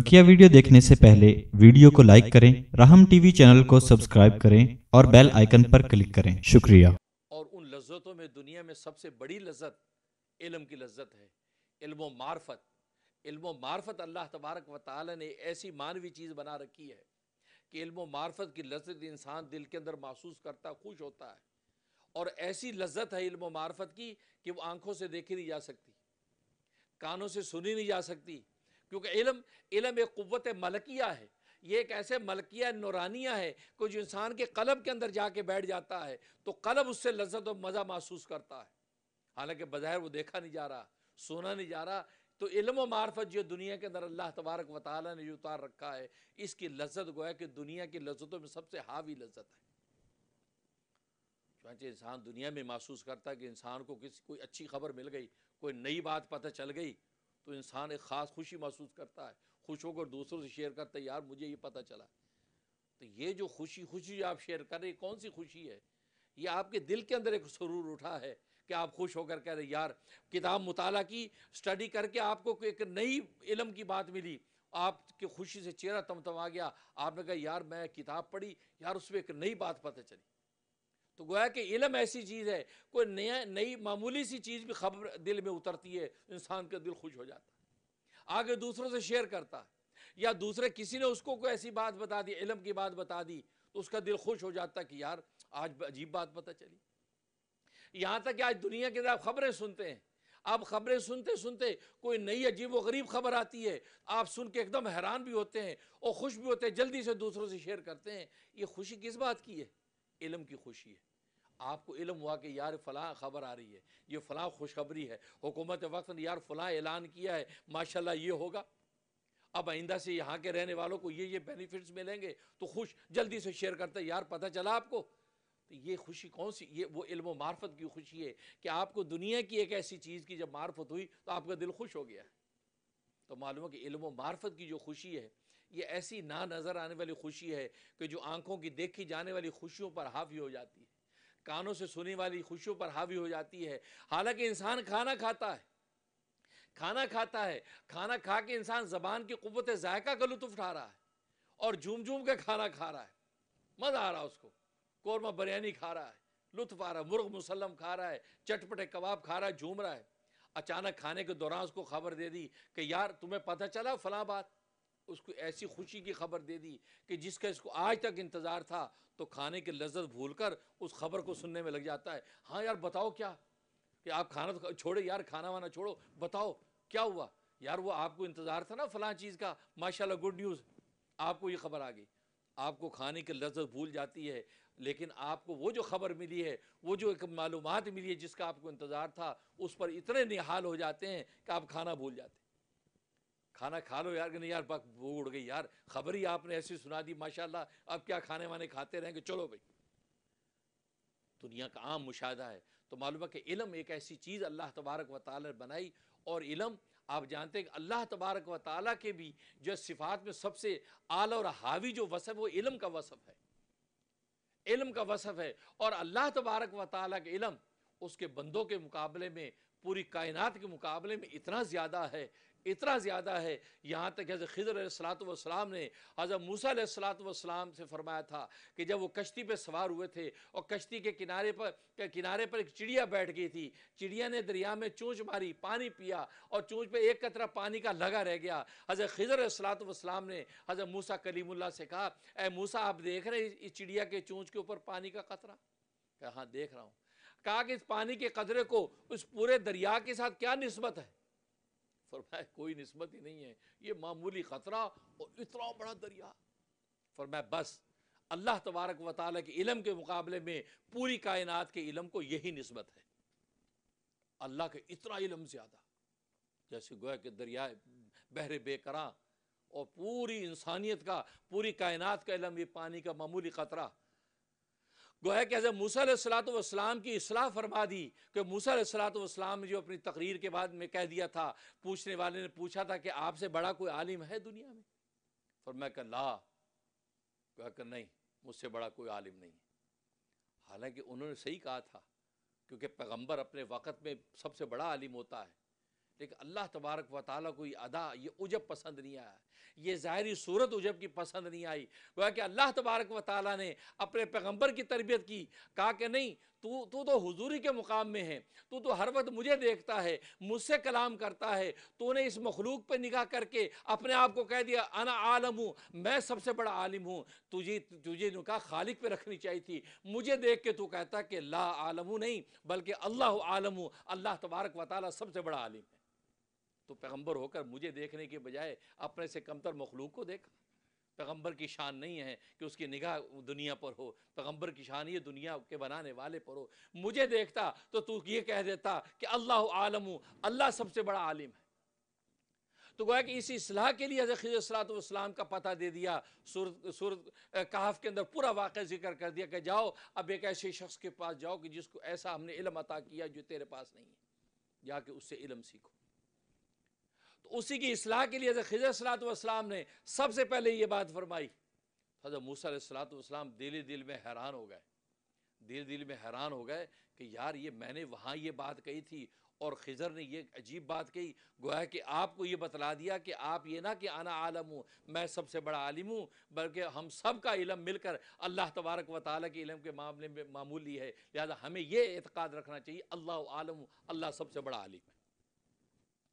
बकिया वीडियो देखने से पहले वीडियो को लाइक करें राहम टीवी चैनल को सब्सक्राइब करें और बेल आइकन पर क्लिक करें शुक्रिया और उन लज्जतों में दुनिया में सबसे बड़ी लज्जत इलम की लज्जत है इल्मो मार्फत इल्मो मार्फत अल्लाह तबारक व ताली ने ऐसी मानवी चीज़ बना रखी है कि इल्मो मार्फत की लज्जत इंसान दिल के अंदर महसूस करता खुश होता है और ऐसी लज्जत है इल्मो मार्फत की कि वो आंखों से देखी नहीं जा सकती कानों से सुनी नहीं जा सकती क्योंकि इलम इलम एक क़वत मलकिया है ये एक ऐसे मलकिया नौरानिया है कि जो इंसान के कलब के अंदर जाके बैठ जाता है तो कलब उससे लज्जत और मज़ा महसूस करता है हालांकि बाहर वो देखा नहीं जा रहा सोना नहीं जा रहा तो इलम व मार्फत जो दुनिया के अंदर अल्लाह तबारक व ताली ने जो उतार रखा है इसकी लज्जत गोया कि दुनिया की लज्जतों में सबसे हावी लज्जत है चाहे इंसान दुनिया में महसूस करता है कि इंसान को किसी कोई अच्छी खबर मिल गई कोई नई बात पता चल गई तो इंसान एक ख़ास खुशी महसूस करता है खुश होकर दूसरों से शेयर करता है यार मुझे ये पता चला तो ये जो खुशी खुशी जो आप शेयर कर रहे कौन सी खुशी है ये आपके दिल के अंदर एक सुरूर उठा है कि आप खुश होकर कह रहे यार किताब मुताला की स्टडी करके आपको एक नई इलम की बात मिली आपकी खुशी से चेहरा आ गया आपने कहा यार मैं किताब पढ़ी यार उसमें एक नई बात पता चली तो गोया कि इलम ऐसी चीज़ है कोई नया नई मामूली सी चीज़ भी खबर दिल में उतरती है इंसान का दिल खुश हो जाता है आगे दूसरों से शेयर करता है या दूसरे किसी ने उसको कोई ऐसी बात बता दी इलम की बात बता दी तो उसका दिल खुश हो जाता कि यार आज अजीब बात पता चली यहाँ तक कि आज दुनिया के अंदर आप खबरें सुनते हैं आप खबरें सुनते सुनते कोई नई अजीब व गरीब खबर आती है आप सुन के एकदम हैरान भी होते हैं और खुश भी होते हैं जल्दी से दूसरों से शेयर करते हैं ये खुशी किस बात की है इलम की खुशी है आपको इलम हुआ कि यार फ़लाँ ख़बर आ रही है ये फ़लाँ खुशखबरी है हुकूमत वक्त ने यार फ़लाँ ऐलान किया है माशाल्लाह ये होगा अब आइंदा से यहाँ के रहने वालों को ये ये बेनिफिट्स मिलेंगे तो खुश जल्दी से शेयर करते यार पता चला आपको तो ये खुशी कौन सी ये वो इल्म मार्फत की खुशी है कि आपको दुनिया की एक ऐसी चीज़ की जब मार्फत हुई तो आपका दिल खुश हो गया है तो मालूम है कि इल्म मार्फत की जो खुशी है ये ऐसी ना नज़र आने वाली खुशी है कि जो आँखों की देखी जाने वाली खुशियों पर हावी हो जाती है कानों से सुनी वाली खुशियों पर हावी हो जाती है हालांकि इंसान खाना खाता है खाना खाता है खाना खा के इंसान ज़बान की क़वत जायका का लुत्फ उठा रहा है और झूम झूम के खाना खा रहा है मज़ा आ रहा है उसको कौरमा बिरयानी खा रहा है लुत्फ आ रहा है मुर्ग मुसलम खा रहा है चटपटे कबाब खा रहा है झूम रहा है अचानक खाने के दौरान उसको खबर दे दी कि यार तुम्हें पता चला फला बात उसको ऐसी खुशी की खबर दे दी कि जिसका इसको आज तक इंतज़ार था तो खाने की लज्जत भूल कर उस खबर को सुनने में लग जाता है हाँ यार बताओ क्या कि आप खाना तो छोड़े यार खाना वाना छोड़ो बताओ क्या हुआ यार वो आपको इंतज़ार था ना फला चीज़ का माशाल्लाह गुड न्यूज़ आपको ये खबर आ गई आपको खाने की लज्जत भूल जाती है लेकिन आपको वो जो ख़बर मिली है वो जो एक मालूम मिली है जिसका आपको इंतज़ार था उस पर इतने निहाल हो जाते हैं कि आप खाना भूल जाते हैं खाना खा लो यार कि नहीं यार बक वो उड़ गई यार खबर ही आपने ऐसी सुना दी माशाल्लाह अब क्या खाने वाने खाते रहेंगे चलो भाई दुनिया का आम मुशाह है तो मालूम है कि इलम एक ऐसी चीज़ अल्लाह तबारक व ताल बनाई और इलम आप जानते हैं कि अल्लाह तबारक व ताली के भी जो सिफात में सबसे आला और हावी जो वसफ़ वो इलम का वसफ़ है इलम का वसफ़ है और अल्लाह तबारक व ताली का इलम उसके बंदों के मुकाबले में पूरी कायनात के मुकाबले में इतना ज़्यादा है इतना ज़्यादा है यहाँ तक हज़र खिजर सलातम ने हज़र मूसा सलातम से फरमाया था कि जब वो कश्ती पर सवार हुए थे और कश्ती के किनारे पर के किनारे पर एक चिड़िया बैठ गई थी चिड़िया ने दरिया में चूँच मारी पानी पिया और चूँच पर एक कतरा पानी का लगा रह गया हज़र खिजर सलातम ने हज़र मूसा कलीमुल्ला से कहा ए मूसा आप देख रहे हैं इस चिड़िया के चूँच के ऊपर पानी का कतरा कहा हाँ देख रहा हूँ कहा कि इस पानी के कतरे को उस पूरे दरिया के साथ क्या नस्बत है फरमाया कोई नस्बत ही नहीं है ये मामूली ख़तरा और इतना बड़ा दरिया फरमाया बस अल्लाह तबारक व के इलम के मुकाबले में पूरी कायनात के इलम को यही नस्बत है अल्लाह के इतना इलम ज़्यादा जैसे गोया के दरिया बहरे बेकरा और पूरी इंसानियत का पूरी कायनात का इलम ये पानी का मामूली ख़तरा गोया कि हज़रत मूसा की असलाह फरमा दी कि मूसा सलात ने जो अपनी तकरीर के बाद में कह दिया था पूछने वाले ने पूछा था कि आपसे बड़ा कोई आलिम है दुनिया में और मैं ला गोह कर नहीं मुझसे बड़ा कोई आलिम नहीं है हालांकि उन्होंने सही कहा था क्योंकि पैगम्बर अपने वक़्त में सबसे बड़ा आलिम होता है लेकिन अल्लाह तबारक व ताली को ये अदा ये उजब पसंद नहीं आया ये ज़ाहरी सूरत उजब की पसंद नहीं आई गोया कि अल्लाह तबारक व ताली ने अपने पैगम्बर की तरबियत की कहा कि नहीं तू तू तो हजूरी के मुकाम में है तू तो हर वक्त मुझे देखता है मुझसे कलाम करता है तूने इस मखलूक पर निगाह करके अपने आप को कह दिया अना आलम हूँ मैं सबसे बड़ा आलिम हूँ तुझे तुझे निका खालिक पर रखनी चाहिए थी मुझे देख के तू कहता कि ला आलम हूँ नहीं बल्कि अल्लाह आलम हूँ अल्लाह तबारक व वाली सबसे बड़ा आलिम है तो पैगंबर होकर मुझे देखने के बजाय अपने से कमतर मखलूक को देखा पैगंबर की शान नहीं है कि उसकी निगाह दुनिया पर हो पैगंबर की शान ये दुनिया के बनाने वाले पर हो मुझे देखता तो तू ये कह देता कि अल्लाह आलम अल्लाह सबसे बड़ा आलिम है तो गोया कि इसी असलाह के लिए हज़रतलाम का पता दे दिया सूरत कहाफ के अंदर पूरा वाक़ जिक्र कर दिया कि जाओ अब एक ऐसे शख्स के पास जाओ कि जिसको ऐसा हमने इलम अता किया जो तेरे पास नहीं है जाके उससे इलम सीखो उसी की असलाह के लिए हज़र खजर सलातम ने सबसे पहले ये बात फरमाई हज़र मूसा सलातम दिल दिल में हैरान हो गए दिल दिल में हैरान हो गए कि यार ये मैंने वहाँ ये बात कही थी और खिजर ने ये अजीब बात कही गोया कि आपको ये बतला दिया कि आप ये ना कि आना आलम हूँ मैं सबसे बड़ा आलिम हूँ बल्कि हम सब का इलम मिलकर अल्लाह तबारक व ताली के इलम के मामले में मामूली है लिहाजा हमें ये एतक़ाद रखना चाहिए अल्लाह आलम अल्लाह सबसे बड़ा आलिम है